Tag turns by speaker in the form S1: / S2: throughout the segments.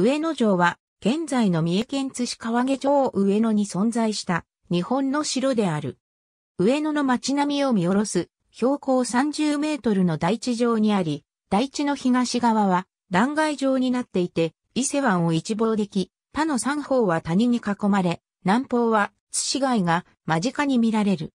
S1: 上野城は、現在の三重県津市川下町上野に存在した日本の城である。上野の街並みを見下ろす標高30メートルの台地上にあり、台地の東側は断崖状になっていて、伊勢湾を一望でき、他の三方は谷に囲まれ、南方は津市街が間近に見られる。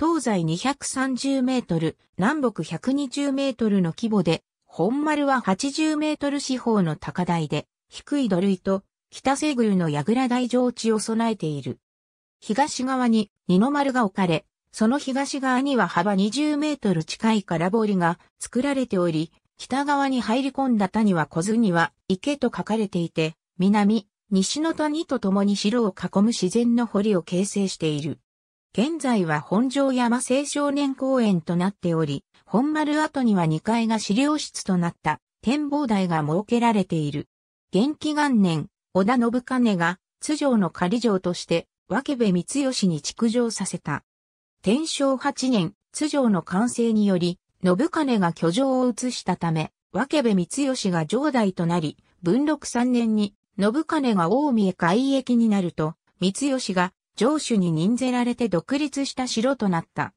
S1: 東西230メートル、南北120メートルの規模で、本丸は80メートル四方の高台で、低い土塁と北西宮の櫓大上地を備えている。東側に二の丸が置かれ、その東側には幅20メートル近い空堀が作られており、北側に入り込んだ谷は小津には池と書かれていて、南、西の谷と共に城を囲む自然の堀を形成している。現在は本城山青少年公園となっており、本丸跡には2階が資料室となった展望台が設けられている。元気元年、織田信金が、津城の仮城として、分部三義に築城させた。天正八年、津城の完成により、信金が居城を移したため、分部三義が城代となり、文禄三年に、信金が大見へ改役になると、三義が城主に任ぜられて独立した城となった。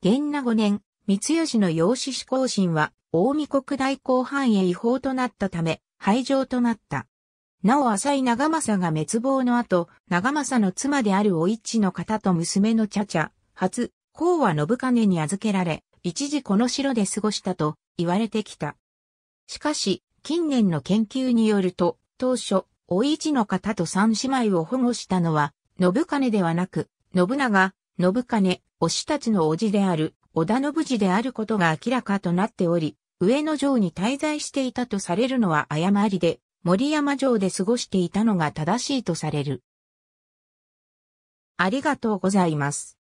S1: 元那五年、三義の養子志向心は、大見国大公範へ違法となったため、廃城となった。なお浅井長政が滅亡の後、長政の妻であるお市の方と娘の茶々、初、公は信金に預けられ、一時この城で過ごしたと言われてきた。しかし、近年の研究によると、当初、お市の方と三姉妹を保護したのは、信金ではなく、信長、信金、推したちの叔父である、織田信次であることが明らかとなっており、上野城に滞在していたとされるのは誤りで、森山城で過ごしていたのが正しいとされる。ありがとうございます。